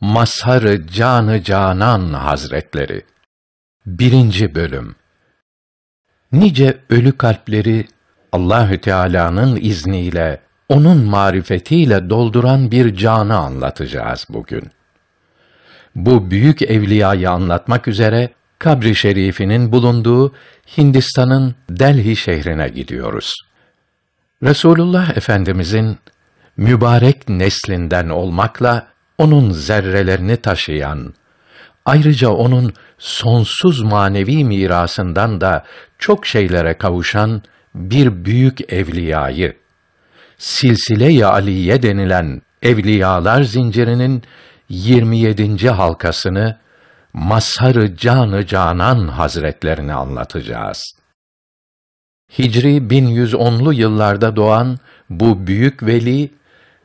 Masarı Canı Canan Hazretleri Birinci Bölüm Nice ölü kalpleri Allahü Teala'nın izniyle, onun marifetiyle dolduran bir canı anlatacağız bugün. Bu büyük evliyayı anlatmak üzere kabri şerifinin bulunduğu Hindistan'ın Delhi şehrine gidiyoruz. Resulullah Efendimizin mübarek neslinden olmakla onun zerrelerini taşıyan, ayrıca onun sonsuz manevi mirasından da çok şeylere kavuşan bir büyük evliyayı, silsile-i aliye denilen evliyalar zincirinin 27. halkasını Mazhar-ı Canı Canan Hazretlerini anlatacağız. Hicri 1110'lu yıllarda doğan bu büyük veli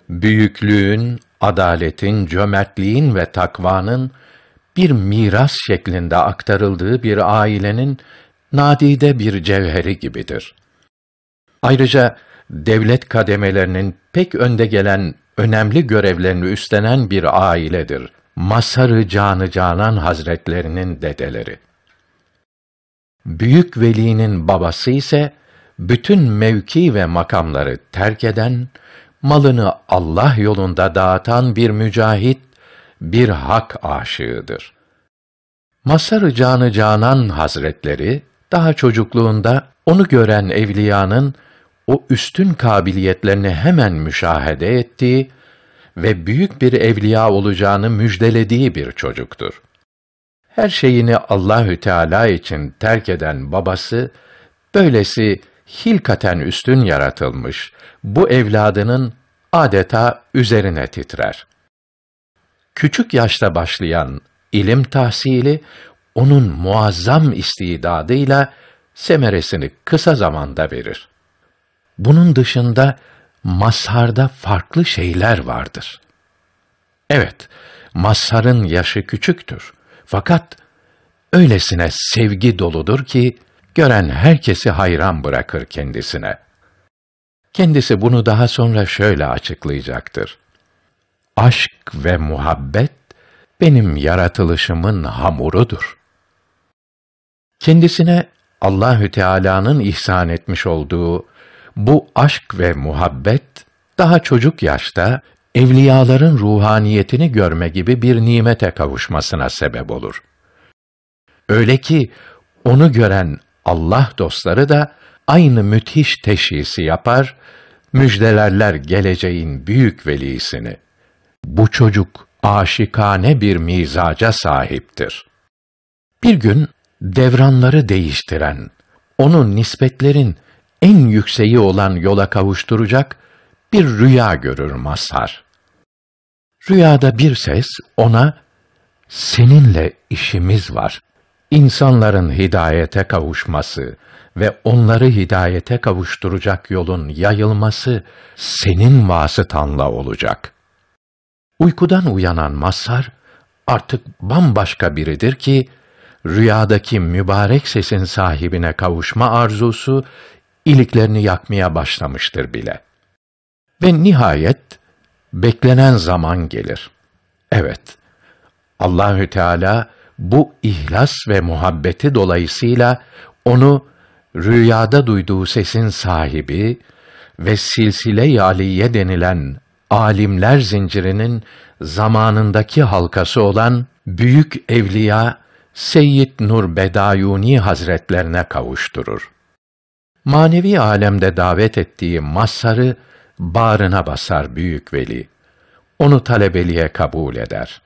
büyüklüğün, adaletin, cömertliğin ve takvanın bir miras şeklinde aktarıldığı bir ailenin nadide bir cevheri gibidir. Ayrıca devlet kademelerinin pek önde gelen önemli görevlerini üstlenen bir ailedir. Masarı Canı Canan Hazretlerinin dedeleri. Büyük velinin babası ise bütün mevki ve makamları terk eden malını Allah yolunda dağıtan bir mücahit, bir hak aşığıdır. Masarı Canı Canan Hazretleri, daha çocukluğunda onu gören evliyanın, o üstün kabiliyetlerini hemen müşahede ettiği ve büyük bir evliya olacağını müjdelediği bir çocuktur. Her şeyini Allahü Teala için terk eden babası, böylesi hilkaten üstün yaratılmış, bu evladının adeta üzerine titrer. Küçük yaşta başlayan ilim tahsili, onun muazzam istidadıyla semeresini kısa zamanda verir. Bunun dışında mazharda farklı şeyler vardır. Evet, mazharın yaşı küçüktür. Fakat öylesine sevgi doludur ki, gören herkesi hayran bırakır kendisine. Kendisi bunu daha sonra şöyle açıklayacaktır. Aşk ve muhabbet benim yaratılışımın hamurudur. Kendisine Allahü Teala'nın ihsan etmiş olduğu bu aşk ve muhabbet daha çocuk yaşta evliyaların ruhaniyetini görme gibi bir nimete kavuşmasına sebep olur. Öyle ki onu gören Allah dostları da aynı müthiş teşhisi yapar, müjdelerler geleceğin büyük velisini. Bu çocuk aşikane bir mizaca sahiptir. Bir gün devranları değiştiren, onun nispetlerin en yükseği olan yola kavuşturacak bir rüya görür Masar. Rüyada bir ses ona, seninle işimiz var, insanların hidayete kavuşması ve onları hidayete kavuşturacak yolun yayılması senin vasıtanla olacak. Uykudan uyanan masar artık bambaşka biridir ki rüyadaki mübarek sesin sahibine kavuşma arzusu iliklerini yakmaya başlamıştır bile. Ve nihayet beklenen zaman gelir. Evet. Allahü Teala bu ihlas ve muhabbeti dolayısıyla onu rüyada duyduğu sesin sahibi ve silsile-i aliye denilen alimler zincirinin zamanındaki halkası olan büyük evliya Seyyid Nur Bedayuni Hazretlerine kavuşturur. Manevi alemde davet ettiği masarı bağrına basar büyük veli. Onu talebeliğe kabul eder.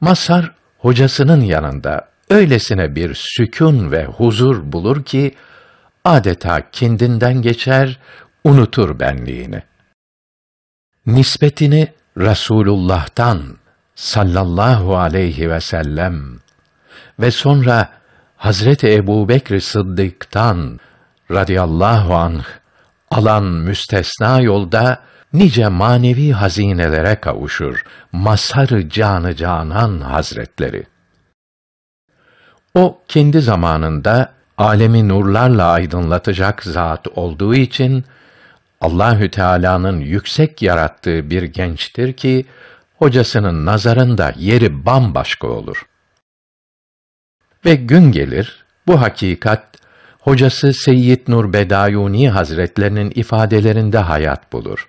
Masar hocasının yanında öylesine bir sükun ve huzur bulur ki adeta kendinden geçer, unutur benliğini. Nispetini Rasulullah'tan sallallahu aleyhi ve sellem ve sonra Hazreti Ebubekr Sıddık'tan radıyallahu anh alan müstesna yolda nice manevi hazinelere kavuşur Masarı Canı Canan Hazretleri. O kendi zamanında alemi nurlarla aydınlatacak zat olduğu için Allahü Teala'nın yüksek yarattığı bir gençtir ki hocasının nazarında yeri bambaşka olur. Ve gün gelir bu hakikat hocası Seyyid Nur Bedayuni Hazretlerinin ifadelerinde hayat bulur.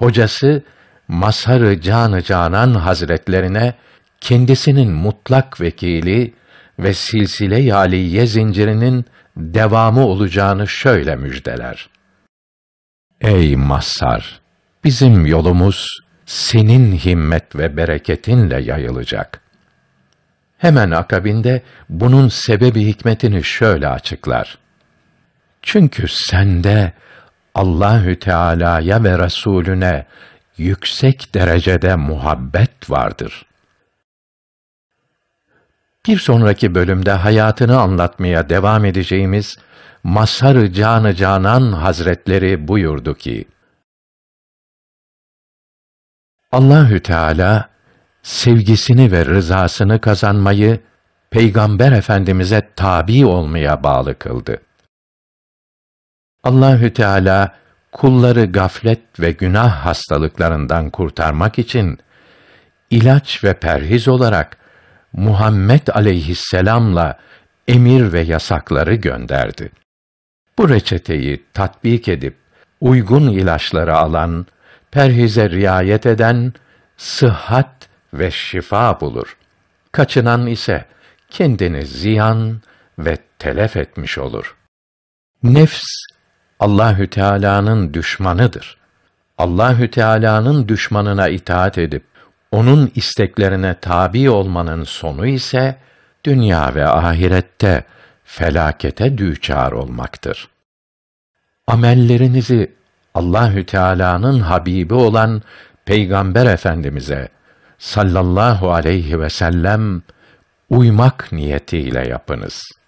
Hocası Masarı Canı Canan Hazretlerine kendisinin mutlak vekili ve silsile yaliye zincirinin devamı olacağını şöyle müjdeler. Ey Masar, Bizim yolumuz senin himmet ve bereketinle yayılacak. Hemen akabinde bunun sebebi hikmetini şöyle açıklar. Çünkü sende Allahü Teala'ya ve Resulüne yüksek derecede muhabbet vardır. Bir sonraki bölümde hayatını anlatmaya devam edeceğimiz Mazhar-ı Canı Canan Hazretleri buyurdu ki: Allahü Teala sevgisini ve rızasını kazanmayı Peygamber Efendimize tabi olmaya bağlı kıldı. Allahü Teala kulları gaflet ve günah hastalıklarından kurtarmak için ilaç ve perhiz olarak Muhammed aleyhisselamla emir ve yasakları gönderdi. Bu reçeteyi tatbik edip uygun ilaçları alan, perhize riayet eden sıhhat ve şifa bulur. Kaçınan ise kendini ziyan ve telef etmiş olur. Nefs Allahü Teala'nın düşmanıdır. Allahü Teala'nın düşmanına itaat edip onun isteklerine tabi olmanın sonu ise dünya ve ahirette felakete düçar olmaktır. Amellerinizi Allahü Teala'nın habibi olan Peygamber Efendimize sallallahu aleyhi ve sellem uymak niyetiyle yapınız.''